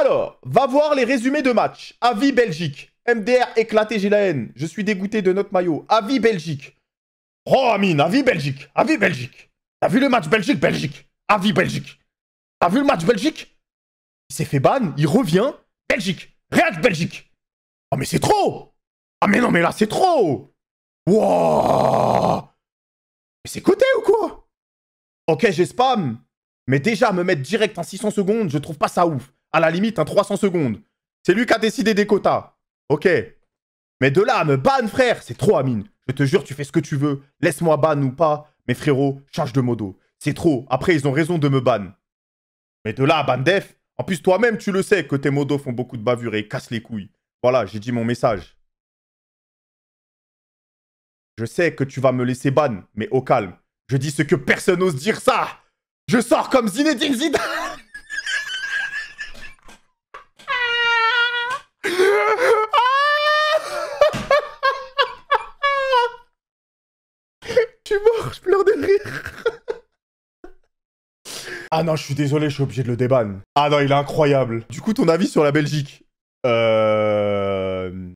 Alors, va voir les résumés de match. Avis Belgique. MDR éclaté, j'ai la haine. Je suis dégoûté de notre maillot. Avis Belgique. Oh, Amine, avis Belgique. Avis Belgique. T'as vu le match Belgique-Belgique Avis Belgique. T'as vu le match Belgique Il s'est fait ban, il revient. Belgique. React Belgique. Oh, mais c'est trop Ah, mais non, mais là, c'est trop Wouah Mais c'est coté ou quoi Ok, j'ai spam. Mais déjà, me mettre direct en 600 secondes, je trouve pas ça ouf à la limite, un 300 secondes. C'est lui qui a décidé des quotas. Ok. Mais de là me ban, frère, c'est trop, Amine. Je te jure, tu fais ce que tu veux. Laisse-moi ban ou pas. Mais frérot, change de modo. C'est trop. Après, ils ont raison de me ban. Mais de là à ban def. En plus, toi-même, tu le sais que tes modos font beaucoup de bavures et cassent les couilles. Voilà, j'ai dit mon message. Je sais que tu vas me laisser ban, mais au calme. Je dis ce que personne n'ose dire ça. Je sors comme Zinedine Zidane. Je suis mort, je pleure de rire. ah non, je suis désolé, je suis obligé de le déban. Ah non, il est incroyable. Du coup, ton avis sur la Belgique euh...